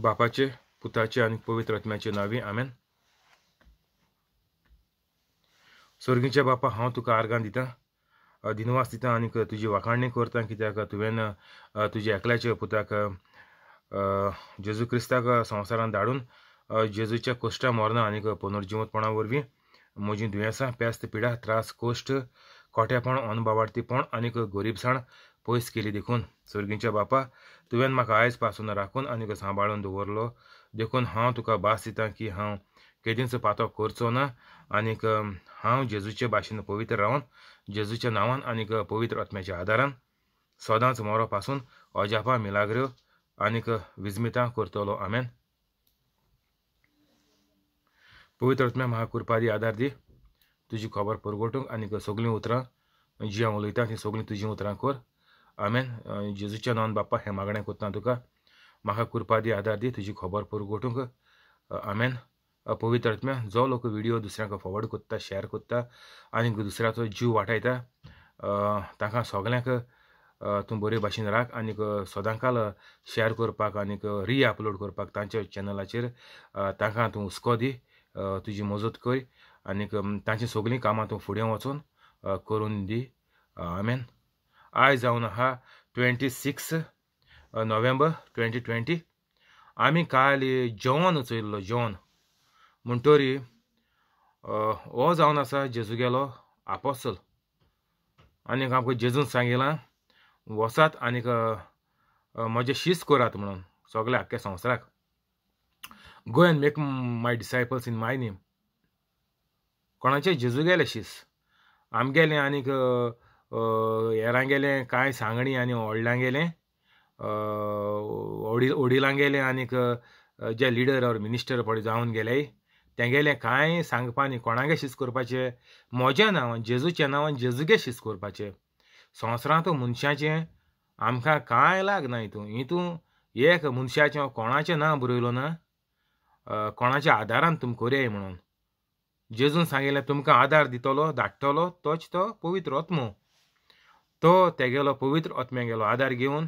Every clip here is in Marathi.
बापाचे पुताचे आणि पवित्र आत्म्याचे नावे आमेन स्वर्गीच्या बापा हांव तुका आर्गान दिता दिनवास दिता आनीक तुजी वाखाणणी करता कित्याक तुवें तुज्या एकल्याच्या पुताक जेजू क्रिस्ताक संवसारांत धाडून जेजूच्या कोश्टा मरना आनी पुनर्जिवतपणा वरवीं म्हजीं दुयेंसां पेस्त पिडा त्रास कोश्ट कोट्यापण अनुभवार्थीपण आनीक गरीबसाण पयस केली देखून सर्गींच्या बापा तुवें म्हाका आयज पासून राखून आनीक सांबाळून दवरलो देखून हांव तुका भास दितां की हांव केदींच पातो करचो ना आनीक हांव जेजूचे भाशेन पवित्र रावन जेजूच्या नांवान आनीक पवित्र आत्म्याच्या आदारान सदांच मोरो पासून अजापा मिलाग्र्यो आनीक विजमिता करतलो आमेन पवित्र आत्म्या म्हाका कृपा दी आदार दी तुजी खबर परगोटूंक आनीक सगलीं उतरां जी हांव उलयतां तीं सगळीं तुजीं उतरां कर आमेन जेजूच्या नॉन बाप्पा हे मागण्या कोत्ता तुका म्हाका कुरपा दी आदार दी तुजी खबर पुरगोटूंक आमेन पवित्र जो लोक व्हिडिओ दुसऱ्यांक फॉवर्ड कोत्ता शेअर कोत्ता आनीक दुसऱ्याचो जीव वाटायता तांकां सगळ्यांक तूं बरे भाशेन राख आनीक सदांकाल शेअर करपाक आनीक अपलोड करपाक तांच्या चॅनलाचेर तांकां तूं हुस्को दी तुजी मजत कर आनीक तांची सगळीं कामां तूं फुडें वचून करून दी आमेन आयज जावन आहा twenty six November twenty twenty आमी काल जेवण चोयल्लो जेवण म्हणटरी हो जावन आसा गेलो आपोसल आनीक आमकां जेजून सांगिलां वसात आनीक म्हजे शीस करात म्हणून सगल्या आख्ख्या संवसाराक गोयन make my disciples in my name कोणाचे जेजू गेले शीस आमगेले आनीक हेरां काय सांगणी आणि व्हडल्यां गेलें वडील आनीक जे लिडर ऑर मिनिस्टर पडे जावन गेले तेगेलें कांय सांगपा न्ही कोणागे शिस्त करपाचे म्हज्या नांवान जेजूच्या नांवान जेजूगे शिस्त करपाचे संवसारांत मनशाचे आमकां कांय लागना हितूं हितूं एक मनशाचें कोणाचें नांव बरयलो ना कोणाच्या आदारान तुम करया म्हणून जेजून सांगिल्लें तुमकां आदार दितलो धाडटलो तोच तो पवित्र आत्मो तो तेगेलो पवित्र आत्म्यागेलो आदार घेवन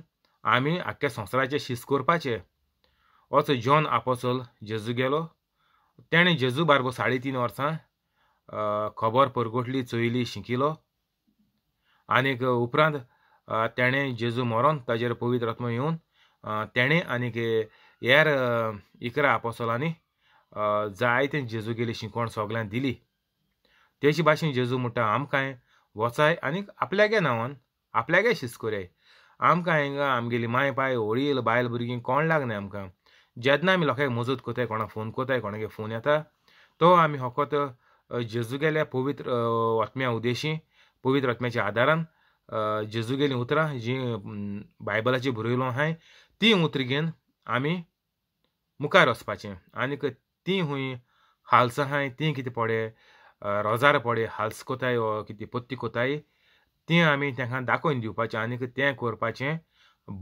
आमी आख्या संवसाराचे शीस करपाचे असो जॉन आपोसोल जेजू गेलो तेणें जेजू बारबो साडे तीन वर्सां खबर परगोटली चोयली शिंकिलो आनीक उपरांत तेणें जेजू मरोन ताजेर पवित्र आत्मो येवन तेणें आनीक हेर इकरा आपोसोलांनी जायते गेली शिकवण सगल्यांक दिली तेचे भाशेन जेजू म्हणटा आमकांय वचाय आनीक आपल्यागे नांवान आपल्यागे शिस्कोराय आमकां हिंगा आमगेली माय पाय ओडील बायल भुरगीं कोण लागना आमकां जेन्ना आमी लोकांक मजत कोताय कोणाक फोन कोताय कोणागे फोन येता तो आमी होकोत जेजूगेल्या पवित्र आत्म्या उद्देशी पवित्र वत्म्याच्या आदारान जेजूगेलीं उतरां जीं बायबलाची बरयलो आहाय तीं उतर घेवन आमी मुखार वचपाचें आनीक तीं हूंय हालसां आहाय तीं कितें पडे रोजार पडे हाल्स कोताय वो हो, कितें पत्ती कोताय तें आमी तांकां दाखोवन दिवपाचें आनीक तें करपाचें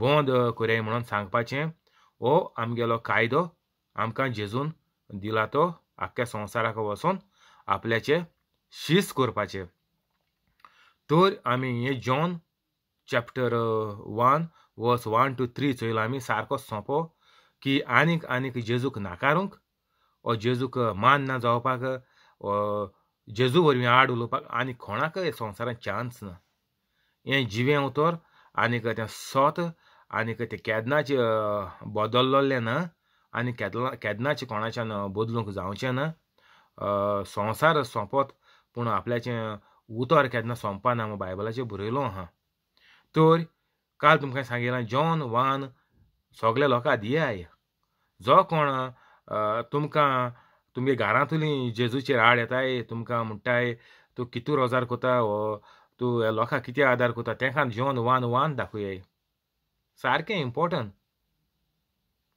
बोंद करया म्हणून सांगपाचें हो आमगेलो कायदो आमकां जेजून दिला तो आख्ख्या संवसाराक वचोन आपल्याचें शीस करपाचें तर आमी हें John chapter one verse one two three चोयलो आमी सारको सोंपो की आनीक आनीक जेजूक नाकारूंक ओ जेजूक मान ना जावपाक जेजू वरवीं आड उलोवपाक आनी कोणाकय संवसारांत चान्स ना हें जिवें उतर आनीक तें सोत आनीक तें केदनाचें बदल्लोलें ना आनी केदना केदनाचें कोणाच्यान बदलूंक जावचें ना संवसार सोंपत पूण आपल्याचें उतर केदना सोंपना म्हूण बायबलाचेर बरयलो आहा तर काल तुमकां सांगिलां जॉन वान सगळ्या लोकां दियाय जो कोण तुमकां तुमगे घरांतली जेजूचेर आड येताय तुमकां म्हणटाय तूं कितू रोजार कोता हो तूं लोकांक कितें आदार कोता तेंकां जेवण वान वान दाखोयाय सारकें इम्पोर्टंट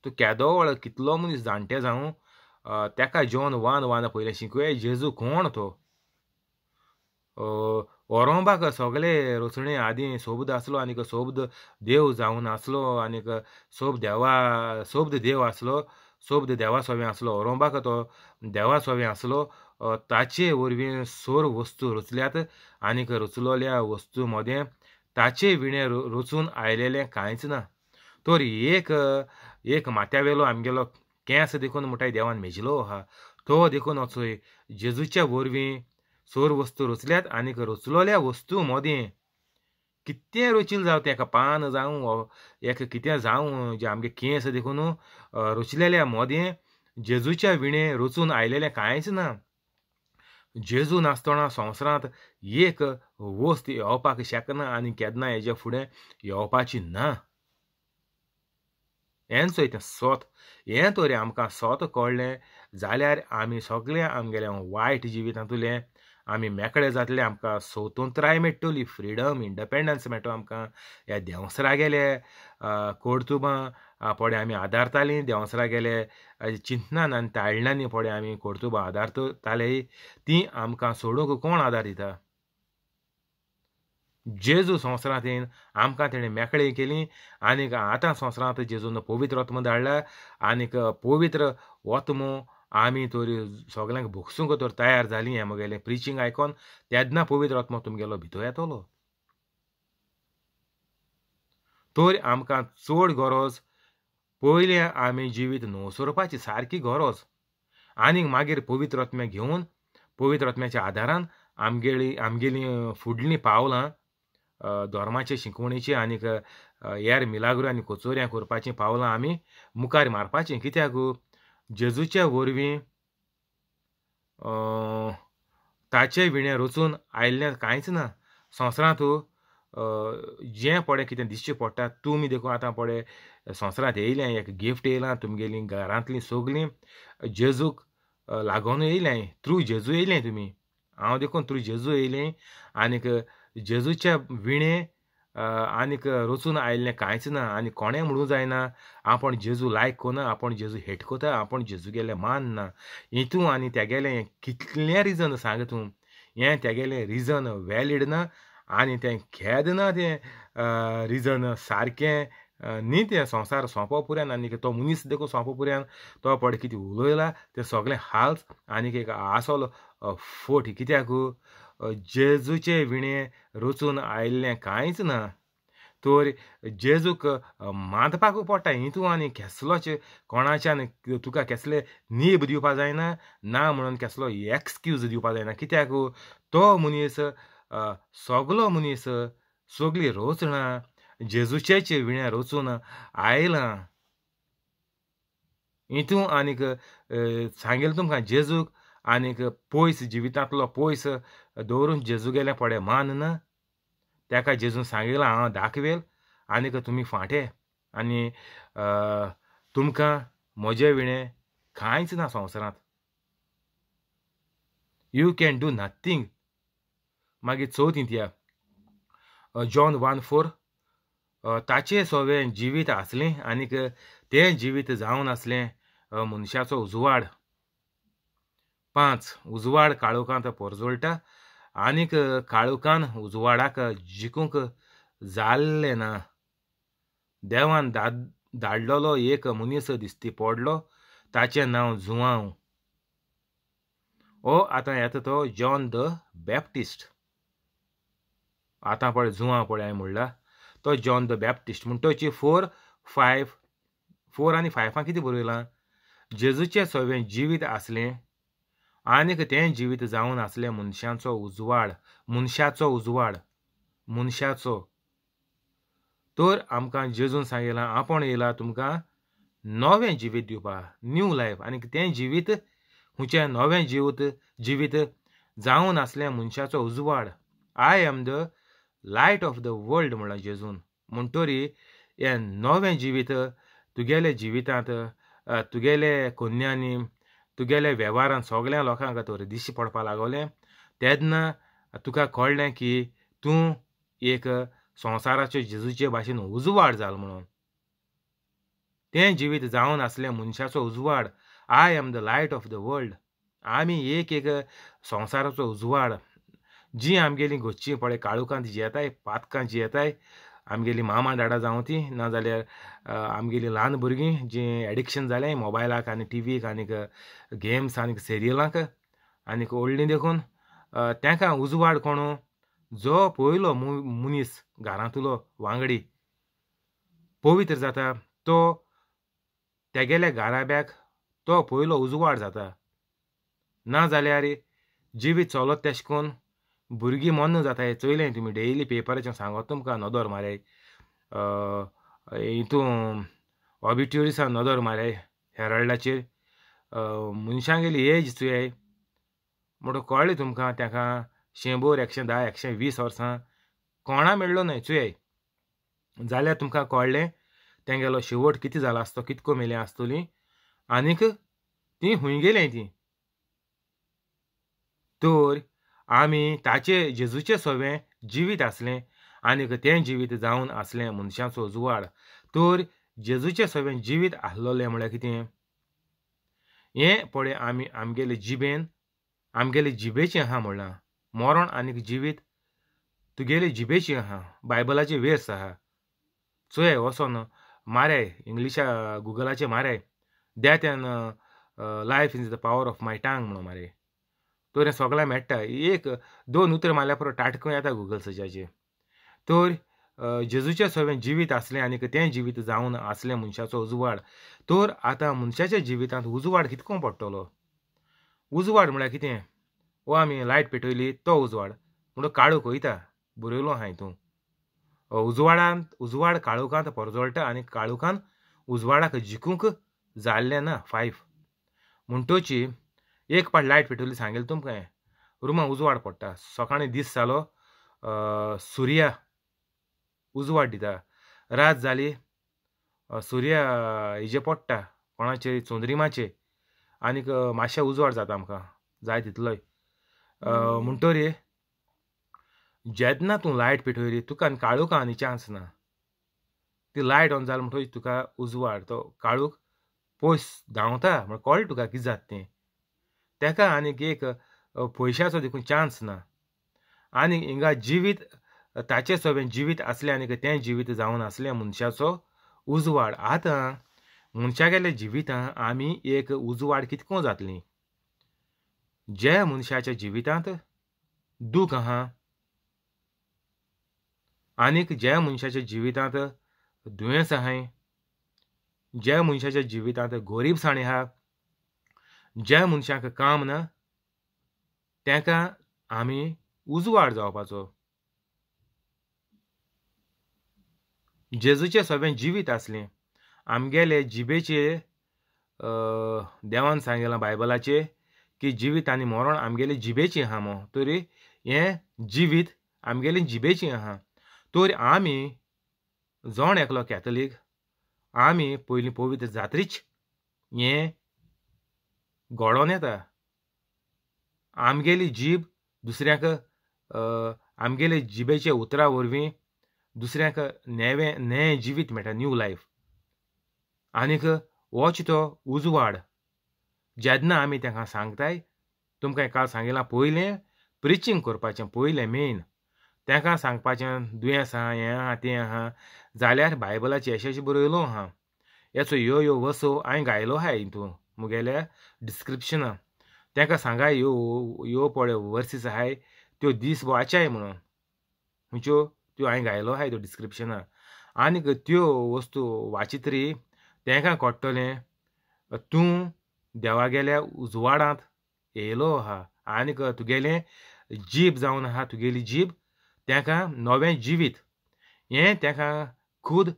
तूं केदोवळ कितलो मनीस जाणटे जावं तेका जेवण वान वान पयलें शिकवया जेजू कोण तो ओरोंबाक सगळे रोचणे आदीं सोबद आसलो आनीक सोबद देव जावन आसलो आनीक सोब देवा सोबद देव आसलो सोब आसलो ದೇವಾಸ್ವಾಮಿ तो देवा ದೇವಾಸ್ವಾಮಿ आसलो ताचे वरवीं सोर वस्तू रुचल्यात आनीक रुचलोल्या वस्तू मदें ताचे विणें रुचून आयलेलें कांयच ना तर एक एक माथ्यावेलो आमगेलो केंस देखून म्हणटाय देवान मेजिलो आहा तो देखून असोय जेजूच्या वरवीं सोर वस्तू रुचल्यात आनीक रुचलोल्या वस्तू मदें कितें रुचीन जावं तेका पान जाऊ एका कितें जावं जे आमगे केंस देखून रुचलेल्या मोदें जेजूच्या विणे रुचून आयलेले कांयच ना जेजू नासतना संवसारांत एक वस्त येवपाक शकना आनी केन्ना हेजे फुडें येवपाची ना हें चोय तें सोत हें तरी आमकां सोत कळ्ळें जाल्यार आमी सगळें आमगेलें वायट जिवितांतलें आमी मेकळे जातले आमकां स्वतंत्राय मेळटली फ्रिडम इंडपेंडन्स मेळटलो आमकां ह्या देंवसरा गेले कोर्तुबां पोडे आमी आदारतालीं देंवसरा गेले चिंतनान आनी ताळणांनी पोडे आमी कोर्तुबां आदारताले ती आमकां सोडूंक कोण आदार दिता जेजू संवसारांत आमकां तेणें मेकळे केली आनीक आतां संवसारांत जेजून पवित्र वत्म धाडला आनीक पवित्र ओत्मो आमी तर सगल्यांक भोगसूंक तर तयार जालीं हें म्हगेलें प्रिचींग आयकोन तेदना पवित्र आत्मा तुमगेलो भितर येतलो तर आमकां चड गरज पयलें आमी जिवीत न्हवसोरपाची सारकी गरज आनीक मागीर पवित्र आत्म्या घेवन पवित्र आत्म्याच्या आदारान आमगेली आमगेलीं फुडलीं पावलां धर्माचे शिकवणेची आनीक हेर मिलाग्रो आनी कचोऱ्यां करपाचीं पावलां आमी मुखार मारपाचीं कित्याक जेजूच्या वरवीं ताचे विणें रचून आयिल्लें कांयच ना संवसारांत हो, जे पळय कितें दिसचें पडटा तुमी देखून आतां पडे संवसारांत येयलें एक गिफ्ट येयलां तुमगेलीं घरांतलीं सगलीं जेजूक लागून येयलें थ्रू जेजू येयलें तुमी हांव देखून थ्रू जेजू येयलें आनीक जेजूच्या विणें आनीक रचून आयिल्लें कांयच ना आनी कोणें म्हणूं जायना आपूण जेजू लायक कोना आपूण जेजू हेट कोता आपण जेजूगेलें मान ना हितूं आनी तेगेलें कितलें रिजन सांग तूं हें तेगेलें रिजन वॅलीड ना आनी तें खेद ना तें रिजन सारकें न्ही तें संवसार सोंपो पुऱ्यान आनीक तो मनीस देखून सोंपो पुऱ्यान तो पड कितें उलयला तें सगलें हाल्स आनीक एक आसोलो फोट कित्याकू जेजूचे विणें रचून आयिल्लें कांयच ना तर जेजूक मांदपाकू पडटा ही आनी केसलोच कोणाच्यान तुका केसले नीब दिवपा जायना ना म्हणून केसलो एक्सक्यूज दिवपा जायना कित्याक तो मनीस सगलो मनीस सगलीं रोचणां जेजूचेच विण्या रोचून आयलां हितूं आनीक सांगेल तुमकां जेजूक आनीक पयस जिवितांतलो पयस दवरून जेजुगेल्या पडे मान ना ताका जेजून सांगिलां हांव दाखवेल आनीक तुम्ही फाटे आनी तुमकां म्हजे विणें कांयच ना संवसारांत यू कॅन डू नथींग मागीर चौथी त्या जॉन वन फोर ताचे सोवें जिवीत असले आनीक तें जिवीत जावन आसलें मनशाचो उजवाड पांच उजवाड काळोखांत पोरजोळटा आनीक काळुकान उजवाडाक जिकूंक जाल्लें ना देवान दाद धाडलोलो एक मनीस दिसती पडलो ताचें नांव जुवांव ओ आतां येता तो जॉन द बॅप्टिस्ट आतां पळय जुवां पळय हांवें म्हणला तो जॉन द बॅप्टिस्ट म्हणटची फोर फायफ फोर आनी फायफां कितें बरयलां जेजूचें सोवें जिवीत आसलें आनीक ते जिवीत जाऊन असले मनशांचो उजवाड मनशाचो उजवाड मनशाचो तर आमकां जेजून सांगिलां आपण येला तुमकां नवें जिवीत दिवपा न्यू लायफ आणि तें जिवीत खुंयचें नवें जिवीत जिवीत जावन आसलें मनशाचो उजवाड I am the light of the world म्हणलां जेजून म्हणटरी हें नवें जिवीत तुगेले जिवितांत तुगेले कोन्यांनी तुगेल्या वेव्हारान सगळ्या लोकांक तर दिशी पडपा लागोले तेन्ना तुका कळ्ळें की तूं एक संवसाराचे जेजूचे भाशेन उजवाड जाल म्हणून तें जिवीत जावन आसलें मनशाचो उजवाड I am the light of the world आमी एक एक संवसाराचो उजवाड जी आमगेली घोच्ची पळय काळुकां जियेताय पातकां जियेताय आमगेली मामा डॅडा जावं ती नाजाल्यार आमगेली ल्हान भुरगीं जी एडिक्शन जालें मोबायलाक आनी टिवीक आनीक गेम्स आनीक सिरियलांक आनीक व्हडलीं देखून तांकां उजवाड कोणू जो पयलो मुनीस घरांतलो वांगडी पवित्र जाता तो तेगेल्या घाराब्याक तो पयलो उजवाड जाता ना जाल्यार जिवीत चलत तेश करून भुरगीं मोन्न जाताय चोयलें तुमी डेली पेपराचें सांगो तुमकां नदर मारे हितू ऑबिट्युरिसान नदर मारे हेरल्डाचेर मनशांगेली एज चुयाय म्हण कळ्ळें तुमकां ताका शेंबोर एकशें धा एकशें वीस वर्सां कोणा मेळ्ळो न्हय चुयाय जाल्यार तुमकां कळ्ळें तेंगेलो शेवट कितें जाला आसतो कितको मेलें आसतली आनीक तीं हुंय गेलें तीं तर आमी ताचे जेजूचे सोवें जिवीत आसलें आनीक तें जिवीत जावन आसलें मनशाचो जुवाड तर जेजूचे सोवें जिवीत आसलोलें म्हळ्यार कितें हें पळय आमी आमगेले जिबेन आमगेले जिबेचें आहा म्हणलां मरण आनीक जिवीत तुगेले जिबेचे आहा बायबलाचे वेस आहा चोय वचोन मारे इंग्लिशा गुगलाचे मारे death and life is the power of my tongue म्हणून मारे तर सोगल्यां मेट्टा एक दोन उतर मारल्या पुरो टाटकूं येता गुगल सर्चाचेर तर जेजूच्या सोवें जिवीत असले आणि तें जिवीत जावन असले मनशाचो उजवाड तर आतां मनशाच्या जिवितांत उजवाड कितको पडटलो उजवाड म्हळ्यार कितें वो आमी लायट पेटयली तो उजवाड म्हणून काळोख वयता बरयलो हाय तूं उजवाडांत उजवाड काळोखांत परजळटा आनी काळोखान उजवाडाक जिखूंक जाल्लें ना फायफ म्हणटोची एक पाट लायट पेटवली सांगेल तुमकां रुमा उजवाड पडटा सकाळीं दीस जालो सुर्या उजवाड दिता रात जाली सुर्या हिजे पडटा कोणाचे चंद्रिमाचे आनीक मातशें उजवाड जाता आमकां जाय तितलोय म्हणटरी जेदना तूं लायट पेटयली तुका आनी काळुका आनी चान्स ना ती लायट ऑन जाल म्हणटरी तुका उजवाड तो काळूक पयस धांवता म्हण कळ्ळें तुका कितें जाता तें तेका आनीक एक पयशाचो देखून चान्स ना आनी हिंगा जिवीत ताचे सोबेन जिवीत आसलें आनीक तें जिवीत जावन आसले मनशाचो उजवाड आतां मनशागेले जिवितां आमी एक उजवाड कितको जातली जे मनशाच्या जिवितांत दूख आहा आनीक जे मनशाच्या जिवितांत दुयेंस आहाय जे मनशाच्या जिवितांत गरीबसाणी आहा ज्या मनशाक काम ना तेका आमी उजवाड जावपाचो जेजूचें सगळें जिवीत असले आमगेले जिबेचे देवान सांगलं बायबलाचे की जिवीत आनी मरण आमगेले जिबेचे आहा मो तरी हें जिवीत आमगेले जिबेचे आहा तर आमी जण एकलो कॅथलीक आमी पयलीं पवित्र जात्रीच हें गोडोन येता आमगेली जीब दुसऱ्याक आमगेले जिबेचे उतरा वरवीं दुसऱ्याक नेवे नवें जिवीत मेळटा न्यू लायफ आनीक हो तो उजवाड जेन्ना आमी तेका सांगताय तुमकां काल सांगिलां पयलें प्रिचींग करपाचें पयलें मेन तेका सांगपाचें दुयेंस आहा हें आहा तें आहा जाल्यार बायबलाचें अशें अशें बरयलो आहा याचो यो यो वसो हांवें गायलो आहा हितून मुगेल्या डिस्क्रिप्शना तेंका सांगाय यो यो पळय वर्सीस आहाय त्यो दीस वाचाय म्हणून खंयच्यो त्यो हांवें घायलो आहाय त्यो आणि आनीक त्यो वस्तू वाचित तू तांकां कळटलें तूं देवागेल्या उजवाडांत येयलो आहा आनीक तुगेलें जीब जावन आहा तुगेली जीब तेंकां नवें जिवीत हें तांकां खुद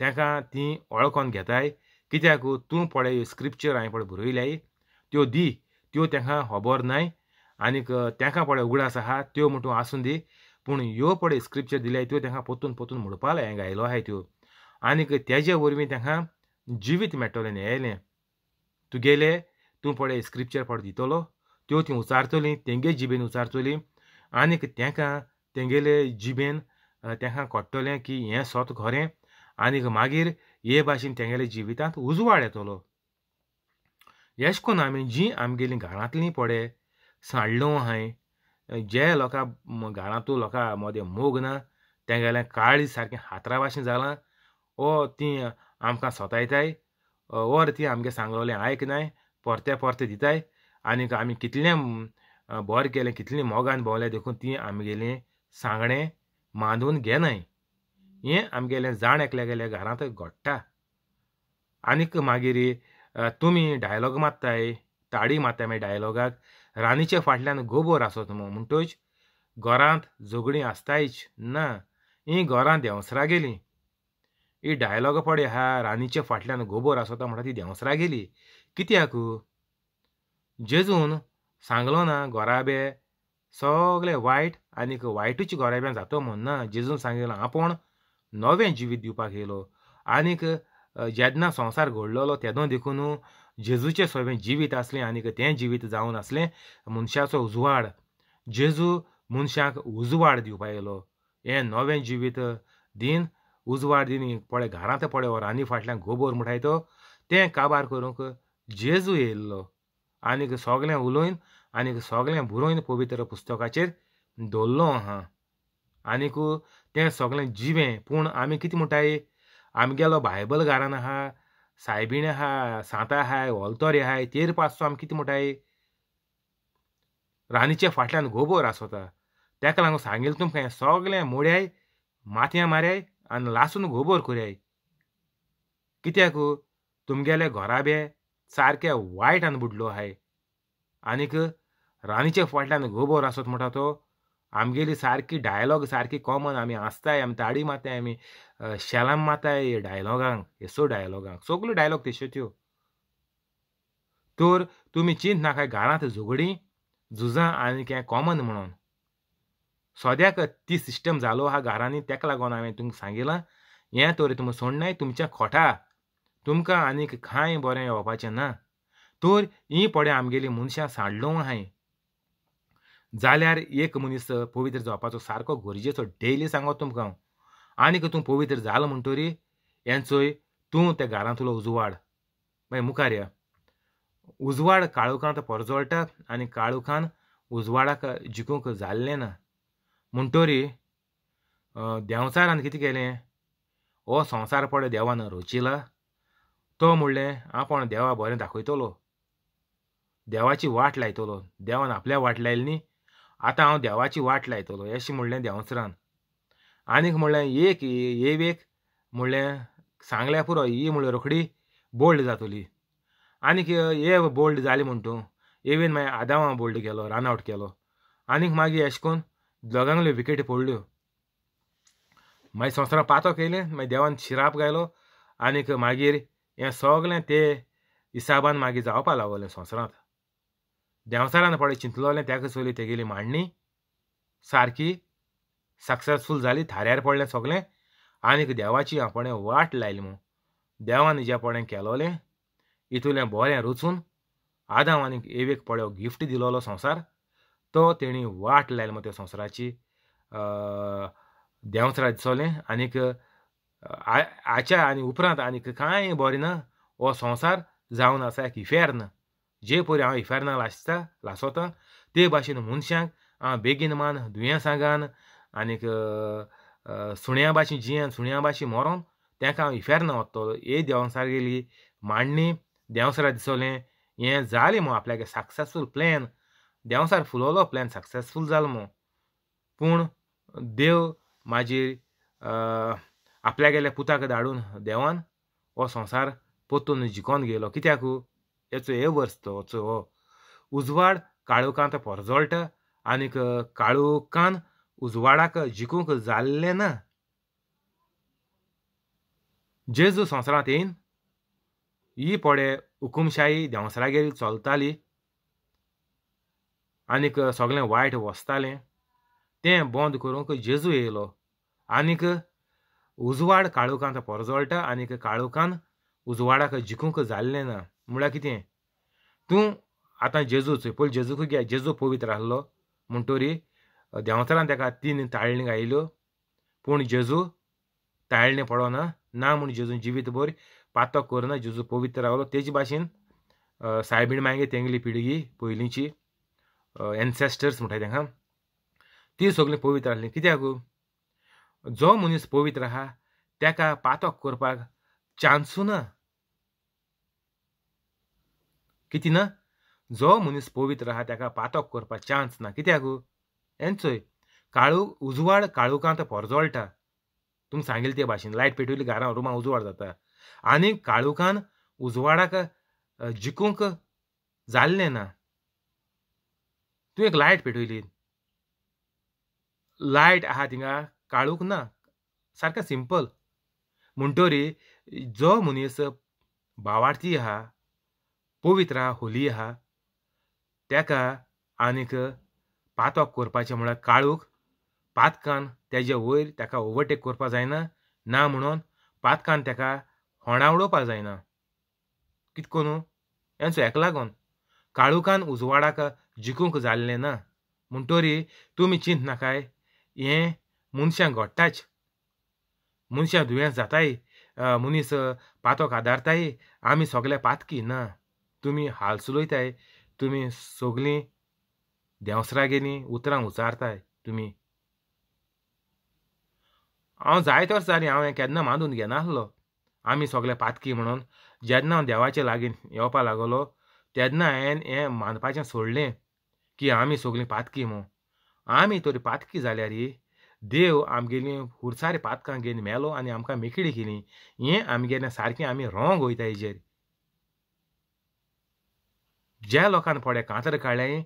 तांकां ती ओळखोन घेताय कित्याक तूं पळय ह्यो स्क्रिप्चर हांवें पळय बरयल्याय त्यो दी त्यो तांकां खबर नाय आनीक तांकां पळय उगडास आहा त्यो म्हूण आसून दी पूण ह्यो पळय स्क्रिप्चर दिल्याय त्यो तांकां पोतून पोतून म्हणपाक हांवें गायलो आहाय त्यो आनीक तेजे वरवीं तांकां जिवीत मेळटलें न्हेलें तुगेले तूं पळय स्क्रिप्चर पड दितलो त्यो ती उचारतलीं तेंगे जिबेन उचारतलीं आनीक तांकां तेंगेले जिबेन तांकां कोट्टलें की हें सोत खरें आनीक मागीर हे भाशेन तेगेले जिवितांत उजवाड येतलो येश कोन्न आमी जीं आमगेलीं घरांतलीं पडे सांडलो हाय जे लोकां घरांतू लोकां मधे मोग ना तेगेलें काळी सारकें हातरा भाशेन जालां ओ तीं आमकां सोतायताय ओर ती आमगे सांगलोलें आयकनाय परते परते दिताय आनीक आमी कितलें बरें केलें कितलें मोगान भोंवलें देखून तीं आमगेलें सांगणें मानून घेनाय हें आमगेलें जाण एकल्या गेल्या घरांत घोडटा आनीक मागीर तुमी डायलॉग मारताय ताडी मारता मागीर डायलॉगाक रानीच्या फाटल्यान गोबोर आसत म्हूण म्हणटच घरांत झगडीं आसतायच ना ही घरां देंवसरां गेलीं ही डायलॉग पडे हा रानीचे फाटल्यान गोबोर आसोता म्हणटा ती देंवसरां गेली कित्याक जेजून सांगलो ना गोराबे सगळे वायट आनीक वायटूच घोराब्यान जातो म्हण ना जेजून सांगिल्लो आपूण नवें जिवीत दिवपाक येयलो आनीक जेन्ना संवसार घडलोलो तेदो देखून जेजूचें सोवें जिवीत आसलें आनीक तें जिवीत जावन आसलें मनशाचो उजवाड जेजू मनशाक उजवाड दिवपाक येयलो हें नवें जिवीत दिन उजवाड दिनी पळे घरांत पळय आनी फाटल्यान गोबोर म्हणटाय तो तें काबार करूंक जेजू येयल्लो आनीक सोगलें उलोवन आनीक सोगलें बरोवन पवित्र पुस्तकाचेर दवरलो आहा आनीक तें सगलें जिवें पूण आमी कितें म्हणटाय आमगेलो बायबल घरान आहा सायबीण आहा सांता आहाय वोलतोरे आहाय तेर पासून आमी कितें म्हणटाय रानीचे फाटल्यान गोबोर आसोता तेका लागून सांगिल्लें तुमकां सगळे मोड्याय माथ्यां मार्याय आनी लासून गोबोर कोर्याय कित्याक हो? तुमगेले घोराबे सारके वायट आनी बुडलो आहाय आनीक रानीच्या फाटल्यान गोबोर आसोत म्हणटा तो आमगेली सारकी डायलॉग सारकी कॉमन आमी आसताय आमी ताडी माताय आमी शेलाम माताय डायलॉगांक सो डायलॉगांक सगल्यो डायलॉग तेश्यो तर तुमी चिंत काय घरांत झुगडी झुजां आनी कितें कॉमन म्हणून सोद्याक ती सिस्टम जालो आहा घरांनी तेका लागून हांवें तुमकां सांगिलां हें तर तुमी सोडनाय तुमच्या खोटा तुमकां आनीक कांय बरें येवपाचें ना तर हीं पडे आमगेली मनशां सांडलो आहाय जाल्यार एक मनीस पवित्र जावपाचो सारको गरजेचो डेली सांगत तुमकां आनीक तूं पवित्र जालो म्हणटरी यांचोय तूं त्या घरांतलो उजवाड मागीर मुखार या उजवाड काळुखांत परजळटा आनी काळुखान उजवाडाक जिखूंक जाल्लें ना म्हणटरी देंवचारान कितें केलें हो संवसार पड देवान रोचिला तो म्हणलें आपण देवा बरें दाखयतलो देवाची वाट लायतलो देवान आपल्या वाट लायली न्ही आतां हांव देवाची वाट लायतलो अशें म्हणलें देंवसरान आनीक म्हणलें एक येवेक म्हणलें सांगल्या पुरो ही म्हणलें रोखडी बोल्ड जातली आनीक ये बोल्ड जाली म्हण तूं येवेन मागीर बोल्ड केलो रान आवट केलो आनीक मागीर अशें करून दोगांगल्यो विकेटी पडल्यो मागीर संवसारान पातो केलें मागीर देवान शिराप गायलो आनीक मागीर हें सगलें ते हिसाबान मागीर जावपा लागलें संवसारांत देंवचारान पडे चिंतलोलें त्याक चली तेगेली मांडणी सारकी सक्सेसफूल झाली थाऱ्यार पडलें सगलें आनीक देवाची आपण वाट लायली म्हूण देवान जें केलोले केलोलें इतुलें बरें रुचून आदाम आनीक एवेक पळ्यो गिफ्ट दिलोलो संवसार तो तेणी वाट लायली म्हूण त्या संवसाराची देवसरा दिसोलें आनीक आच्या आनी उपरांत आनीक कांय बरें ना हो संवसार जावन आसा एक इफेर ना जे परी हांव इफारनां लासता लासोता ते भाशेन मनशांक हांव बेगीन मान दुयेंसांगान आनीक सुण्या भाशेन जियेन सुण्या भाशेन मरोन तांकां हांव इफारनां वत्तलो हे गेली मांडणी देंवसरा दिसोलें हें जालें म्हूण आपल्यागे सक्सेसफूल प्लॅन देंवसार फुलोलो प्लॅन सक्सेसफूल जालो म्हूण पूण देव म्हाजी आपल्यागेल्या पुताक धाडून देवान हो संवसार पोत्तून जिकोन गेलो कित्याकू याचो हे वर्सोचो हो उजवाड काळोखांत परजळटा आनीक काळोखान उजवाडाक जिखूंक जाल्ले ना जेजू संवसारांत येईन ही पोडे हुकुमशाही देवसरागेर चलताली आनीक सगळे वायट वसताले ते बंद करूंक जेजू येयलो आनीक उजवाड काळोखांत परजळटा आनीक काळोखान उजवाडाक जिखूंक जाल्ले ना म्हळ्यार कितें तूं आतां जेजूच पयलीं जेजूक घे जेजू पवित्र आहलो म्हणटोरी देंवचारान ताका तीन ताळणी गायल्यो पूण जेजू ताळणी पडोना ना म्हूण जेजून जिवीतभर पातो करना जेजू पवित्र रावलो तेजे भाशेन सायबीण मागीर तेंगली पिळगी पयलींची एन्सेस्टर्स म्हणटा तांकां ती सगळीं पवित्र आसली कित्याक जो मनीस पवित्र आहा ताका पातो करपाक चान्सू ना ना जो मनीस पवित्र आहा ताका पातोक करपा चान्स ना कित्याकू चोय काळू उजवाड काळुकांत पोरजोळटा तुमी सांगिल्ले ते भाशेन लायट पेटयली घरां रुमां उजवाड जाता आनी काळुकान उजवाडाक जिकूंक जाल्लें ना तूं एक लायट पेटयली लायट आहा थिंगा काळूक ना सारकें सिंपल म्हणटरी जो मनीस भावार्थी आहा पवित्रा होली आहा त्याका आनीक पातोक कोरपाचें म्हळ्यार काळोख पातकान तेजे वयर ताका ओवरटेक कोरपा जायना ना म्हणून पातकान ताका होणा उडोवपा जायना कितको न्हू यांचो हेका लागोन काळूकान उजवाडाक जिखूंक जाल्लें ना म्हणटोरी तुमी चिंत नाकाय हें मनशां घडटाच मनशां दुयेंस जाताय मनीस पातोक आदारताय आमी सगळे पातकी ना तुमी हाल वयताय तुमी सोगलीं देंवसरां गेलीं उतरां उचारताय तुमी हांव जायत वर्स जालीं हांव हें केन्ना मानून घेनासलो आमी सगळे पातकी म्हणून जेन्ना हांव देवाचे लागीं येवपाक लागलो तेन्ना हांवें हें मानपाचें सोडलें की आमी सोगलीं पातकी म्हूण आमी तरी पातकी जाल्यार देव आमगेलीं हुरसारी पातकां घेवन मेलो आनी आमकां मेकळी केली हें आमगेलें सारकें आमी रोंग वयता हेजेर ज्या लोकांना फोड्या कातर काडलें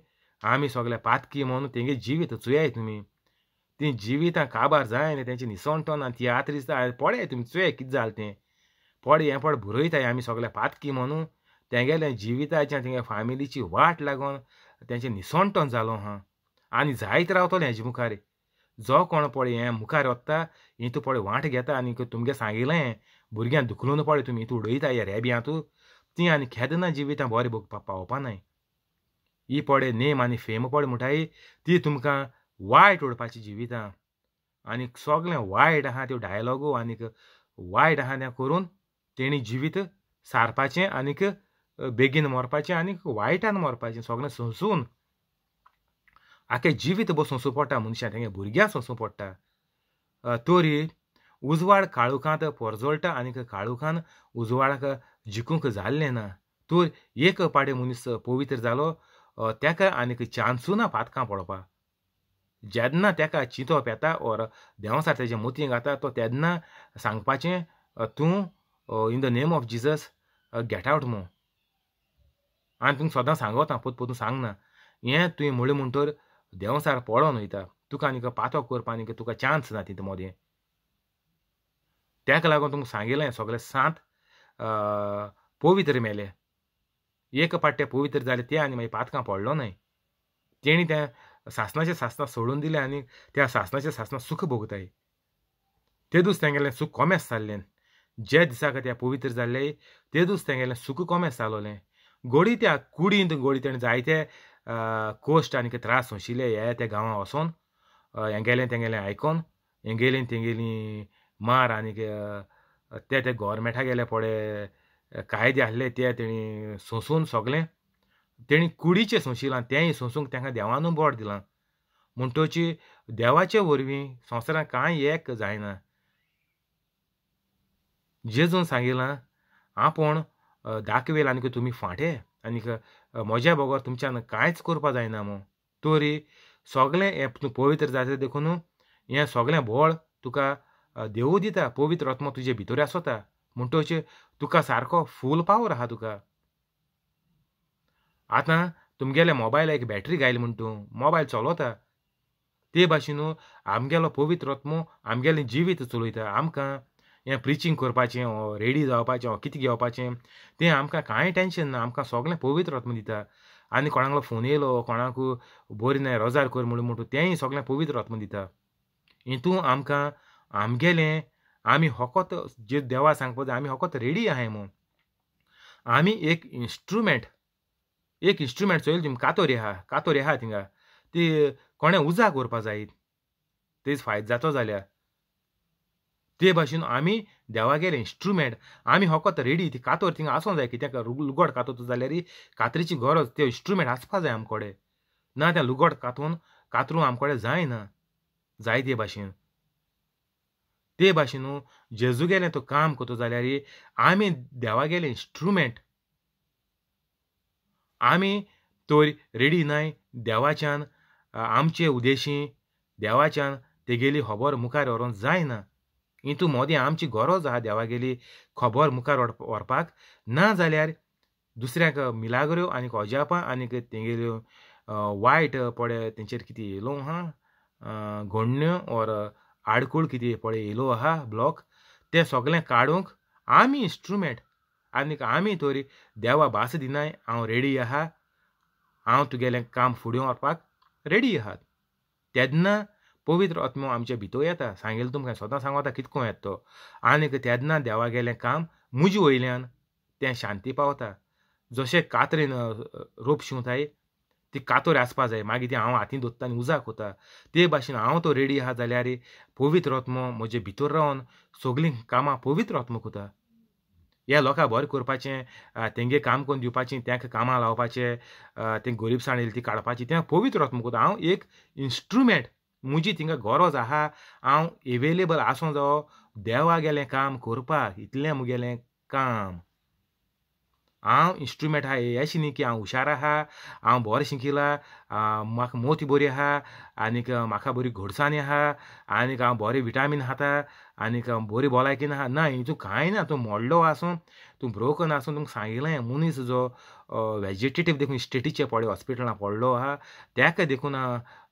आमी सगले पातकी म्हणून तेंगे जिवीत चुयाय तुमी तीं जिवितां काबार जायना तेंची निसणटोन आनी दिसता पोडे तुमी चुया कितें जालें तें पोडे हें पोड भुरयताय आमी सगले पातकी म्हणून तेंगेलें जिविताच्या तेंगे फॅमिलीची वाट लागून तेंचें निसवणटोन जालो हा आनी जायत रावतलें हेजे मुखार जो कोण पळय हें मुखार वत्ता हितूं पळय वाट घेता आनी तुमगे सांगिल्लें भुरग्यांक दुखलून पळय तुमी हितूं उडयता ह्या रेब्यांतू तीं आनी खेदना जिवितां बरें भोगपाक पावपा ही पोडे नेम आनी फेम पोड म्हुटाय ती तुमकां वायट उडपाची जिवितां आनी सोगलें वायट आहा त्यो डायलॉगो आनीक वायट आहा तें करून तेणी जिवीत सारपाचें आनीक बेगीन मरपाचें आनीक वायटान मरपाचें सोगलें सोंसून आख्खें जिवीत बो सोंसूं पोडटा मनशां तेंगे भुरग्यां सोंसूं पडटा तोरी उजवाड काळुखांत पोरजोळटा आनीक काळुखान उजवाडाक जिखूंक जाल्लें ना तूं एक पाडे मनीस पवित्र जालो तेका आनीक चान्सू ना पातकां पडोवपाक जेन्ना तेका चिंतप येता ओर देवासार तेजे मोती घाता तो तेन्ना सांगपाचें तूं in the name of Jesus get out मो आनी तुमकां सदां सांगोता पोत पोतून सांगना हें तुवें म्हणलें म्हणटर देंवसार पडोन वयता तुका आनीक पातो करपा आनीक तुका चान्स ना तितून मोदें तेका लागून तुमकां सांगिल्लें सगलें सांत पोवित्र मेले एक पाट्टे पोवित्र जाले ते आनी मागीर पातकां पडलो नाही तेणी त्या सासनाचे सासना सोडून दिले आनी त्या सासनाचे सासना सुख भोगताय ते दूस तेंगेलें सुख कोमेस जाल्लें जे दिसाक ते पवित्र जाल्ले ते दूस तेंगेलें सुख कोमेस जालोलें गोडी त्या कुडींत गोडी तेणें जायते कोश्ट आनी त्रास सोंशिल्ले हे त्या गांवां वचोन हेंगेलें तेंगेलें आयकोन हेंगेलीं तेंगेली मार आनी ते ते गोवोरमेंटा गेले पळय कायदे आहले ते तेणी सोंसून सगलें तेणी कुडीचें सोंशिलां तेंय सोंसूंक तांकां देवानू बोट दिलां म्हणटोची देवाचे वरवीं संवसारांत कांय एक जायना जेजून सांगिलां आपूण दाखवेल आनीक तुमी फाटे आनीक म्हज्या बगर तुमच्यान कांयच करपा जायना म्हूण तरी सगळें हें पवित्र जाता देखून हें सगळें बळ तुका देऊ दिता पवित्र आत्मा तुजे भितर आसोता म्हणटचे तुका सारको फूल पावर आहा तुका आतां मोबायला एक बॅटरी घायल म्हण तूं मोबायल चलोता ते भाशेन आमगेलो पवित्र आत्मो आमगेलें जिवीत चलयता आमकां हें प्रिचींग करपाचें ओ हो रेडी जावपाचें ओ हो कितें घेवपाचें तें आमकां कांय टेंशन ना आमकां सगलें पवित्र आत्मो दिता आनी कोणाकलो फोन येयलो कोणाकू बरी ना रोजार कर म्हणून म्हणटू तेंय सगलें पवित्र आत्मो दिता हितूं आमकां आमगेले आमी होकोत जे देवा सांगपा जाय आमी होकोत रेडी आहाय म्हूण आमी एक इंस्ट्रुमेंट एक इंस्ट्रुमेंट चोयल तुमी कातोरी आहा कातोरी आहा थिंगा ती कोणें उजा करपा जाय तेच फायद जातो जाल्यार ते भाशेन आमी देवागेले इंस्ट्रुमेंट आमी होकोत रेडी ती कातोर थिंगा आसूं जाय कित्याक लुगोट कातोता जाल्यार कातरीची गरज ते इंस्ट्रुमेंट आसपा जाय आमकोडे ना त्या लुगोट कातून कातरूं आमकोडे जायना जाय ते भाशेन ते भाशेन जेजूगेलें तो काम करता जाल्यार आमी देवागेलें इंस्ट्रुमेंट आमी तर रेडी न्हय देवाच्यान आमचे उदेशी देवाच्यान तेगेली खबर मुखार व्हरोंक जायना हितू मोदी आमची गरज आहा देवागेली खबर मुखार व्हरपाक ना जाल्यार दुसऱ्याक मिलागऱ्यो आनीक अजापां आनीक तेगेल्यो वायट पडे तेंचेर कितें येयलो आहा घोडण्यो ऑर आडकोळ कितें पळय येयलो आहा ब्लॉक तें सगळे काडूंक आमी इंस्ट्रुमेंट आनीक आमी तरी देवा भास दिनाय हांव रेडी आहा हांव तुगेलें काम फुडें व्हरपाक रेडी आहात तेदना पवित्र आत्मो आमचे भितर येता सांगेल तुमकां स्वता सांगता कितको येता तो आनीक देवा देवागेलें काम मुजी वयल्यान तें शांती पावता जशें कात्रेन रोप शिंवताय ती कातोर आसपा जाय मागीर ती हांव हातीन दोत्ता आनी उजाक होता ते भाशेन हांव तो रेडी आहा जाल्यार पवित्र रोत्मो म्हजे भितर रावन सगलीं कामां पवित्र रोत्मो कोता ह्या लोकांक बरें करपाचें तेंगे काम करून दिवपाचें तांकां कामां लावपाचें तें गोरीबसाण येयली ती काडपाची तें पवित्र रोत्मो कोता हांव एक इन्स्ट्रुमेंट म्हजी तिंगा गरज आहा हांव एवेलेबल आसूं जावो देवा गेलें काम करपाक इतलें मुगेलें काम हांव इंस्ट्रुमेंट आहा हें नी की हांव हुशार आहा हांव बोर शिकिला म्हाका मोती बरी आहा आनीक म्हाका बरी घोडसाणी आहा आनीक हांव बरें विटामीन खाता आनीक बरी भलायकीन आहा ना तू कांय ना तूं मोडलो आसूं तूं ब्रोकन आसूं तुमकां सांगिल्लें मनीस जो वेजिटेटीव देखून स्टेटीचे हॉस्पिटल हॉस्पिटलांत पडलो आहा ताका देखून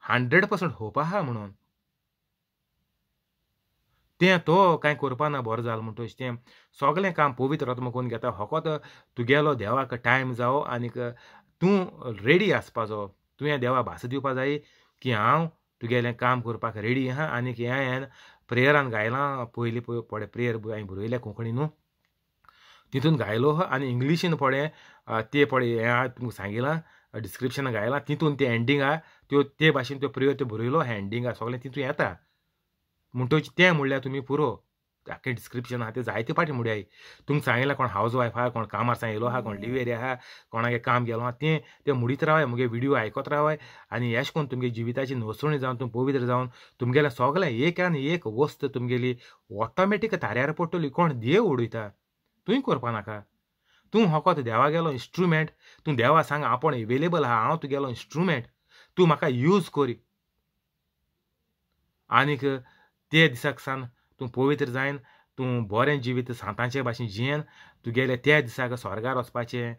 हंड्रेड पर्संट होप हा म्हणून तें तो कांय ना बरो जाल म्हणटच तें सगळें काम पवित्र आत्मा करून घेता फकत तुगेलो देवाक टायम जावो आनीक तूं रेडी आसपाचो तुवें देवा भास दिवपा जाय की हांव तुगेलें काम करपाक रेडी आहा आनीक हें हांवें प्रेयरान गायलां पयलीं पडे प्रेयर हांवें बरयल्या कोंकणी न्हू तितून गायलो आनी इंग्लिशीन पडे ते पडे हें तुमकां सांगिलां डिस्क्रिप्शनान गायलां तितून ते एंडिंगा त्यो ते भाशेन त्यो प्रेयर त्यो बरयलो हे एंडिंगा सगळें तितून येता म्हणतो तें म्हणल्या तुम्ही पुरो आखे डिस्क्रिप्शन आहा ते जायते फाटी मुडें आई तुमकां सांगितलं कोण हाऊस वायफ आहा कोण कामार येलो आहात कोण लिवेरी आहा कोणागे काम गेलो आहात ते तें मुडीत रावाय मुगे व्हिडिओ ऐकत रावाय आणि येश कोण तुमगे जिविताची नसवणी जाऊन तुम्ही पवित्र जावन सगळ्या एक एकान एक वस्त तुमगेली ऑटोमॅटिक ताऱ्यार पडटली कोण देव उडयता तुम्ही करपा नाका तू होकोत देवा गेलो इंस्ट्रुमेंट तू देवा सांग आपण अवेलेबल आहा हांव तुगेलो इंस्ट्रुमेंट तू म्हाका यूज कर आनीक ते दिसाक सान तूं पवित्र जायन तूं बरें जिवीत सांतांचे भाशेन जियेन तुगेले त्या दिसाक स्वर्गार वचपाचे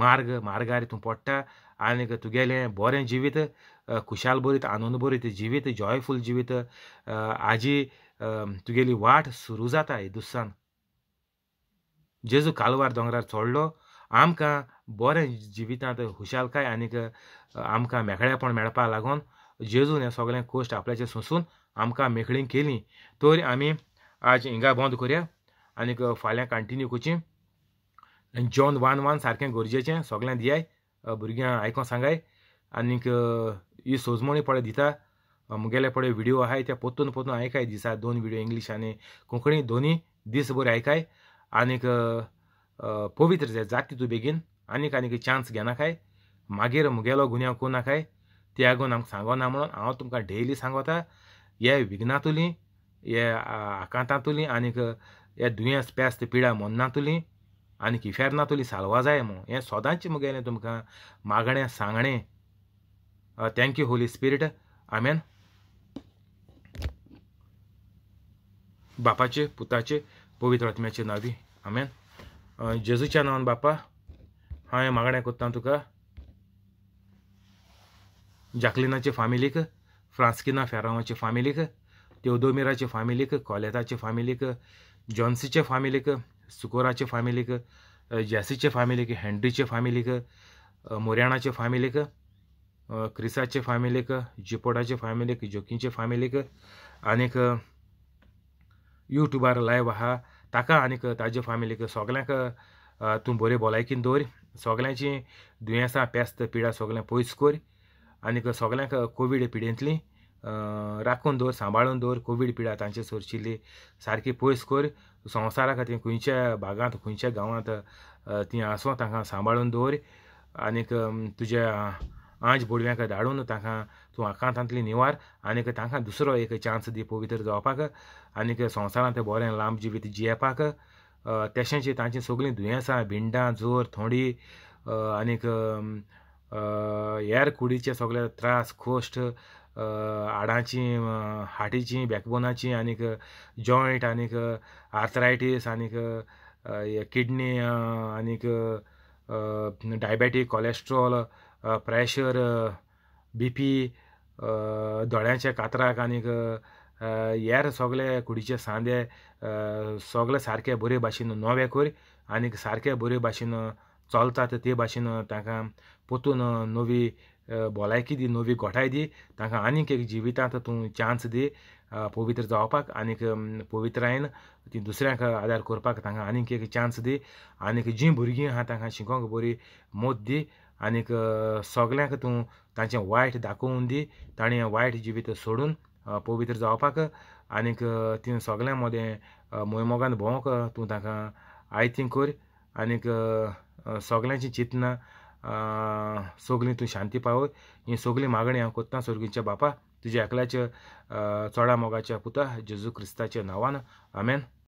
मार्ग मार्गार तूं पडटा आनीक तुगेलें बरें जिवीत खुशाल बरीत आनंद भरीत जिवीत जॉयफूल जिवीत आजी तुगेली वाट सुरू जाता दुसान जेजू कालवार दोंगरार चोडलो आमकां बरें जिवितांत खुशालकाय आनीक आमकां मेकळेपण मेळपा लागोन जेजून हें सगळें कोश्ट आपल्याचेर सोंसून आमकां मेकळीं केलीं तर आमी आज हिंगा बंद करया आनीक फाल्यां कंटिन्यू करची जॉन वान वान सारकें गरजेचें सगळ्यांक दियाय भुरग्यांक आयकों सांगाय आनीक ही सोजमणी पळय दिता मुगेले पळय व्हिडियो आहाय ते पोत्तून पोत्तून आयकाय दिसा दोन व्हिडिओ इंग्लीश आनी कोंकणी दोनी दिसभर आयकाय आनीक पवित्र जाय जात तितू बेगीन आनीक आनीक चान्स घेनाकाय मागीर मुगेलो गुन्यांव कोण नाकाय ते लागून आमकां सांगोना म्हणून हांव तुमकां डेली सांगोता हे विघ्नातुली हे आकांतातुली आणि हे दुयेंस पेस्त पिडा मोन्नातुली आणि किफेरनातुली सालवा साल्वा जाय म्हणून हें सोदांचें मुगेलें तुमकां मागणें सांगणें थँक्यू होली स्पिरिट आमेन बापाचे पुताचे पवित्र आत्म्याचे नावी आमेन जेजूच्या नांवान बापा हे मागणें कोत्ता तुका जाकलिनाचे फामिलीक फ्रांस्किना फॅरामाची फामिलीक दोमिराचे फॅमिलीक कॉलेताचे फामिलीक जॉन्सीचे फामिलीक सुकोराचे फामिलीक जॅसीचे फामिलीक हँड्रीचे फामिलीक मोऱ्याणाचे फॅमिलीक क्रिसाचे फामिलीक जिपोडाचे फॅमिलीक जोकिंचे फॅमिलीक आनीक युट्यूबार लायव्ह आहा ताका आनीक ताजे फॅमिलीक सोगल्यांक तूं बरे भलायकीन दवर सगल्यांची दुयेंसां पेस्त पिडा सगळें पयस कोरी आनीक सगळ्यांक कोवीड पिडेंतली राखून दवर सांबाळून दवर कोवीड पिडा तांचे सोरशिल्ली सारकी पयस कर संवसारा खातीर खंयच्या भागांत खंयच्या गांवांत ती आसूं तांकां सांबाळून दवर आनीक तुज्या आंज बोडव्यांक धाडून तांकां तूं आकांतांतली निवार आनीक तांकां दुसरो एक चान्स दी पवित्र जावपाक आनीक संवसारांत बरें लांब जिवीत जियेपाक तशेंच तांची सगळीं दुयेंसां भिंडां जोर थोडी आनीक हेर कुडीचे सगळे त्रास खोश्ट हाडांची हाटीची बॅकबोनाची आनीक जॉयंट आणिक आर्थरायटीस आनीक किडनी आनीक diabetic cholesterol pressure B P दोळ्यांच्या कातराक आनीक हेर सगळे कुडीचे सांदे सगळे सारके बरे भाशेन नवे कोर आनीक सारके बरे भाशेन चलतात ते भाशेन तांकां पोतून नवी भलायकी दी नवी घोटाय दी तांकां आनीक एक जिवितांत तूं चान्स दी पवित्र जावपाक आनीक पवित्रायेन ती दुसऱ्यांक आदार करपाक तांकां आनीक एक चान्स दी आनीक जीं भुरगीं आहा तांकां शिकोंक बरी मोत दी आनीक सोगल्यांक तूं तांचें वायट दाखोवन दी ताणें वायट जिवीत सोडून पवित्र जावपाक आनीक ती सोगल्या मदें मोयमोगान भोंवक तूं तांकां आयतीं कर आनीक सगळ्यांची चिंतना सोगलीं तूं शांती पावय ही सोगली मागणी हांव कोत्ता सोर्गीच्या बापा तुज्या एकल्याच्या चोडा मोगाच्या पुता जेजू क्रिस्ताच्या नांवान आमेन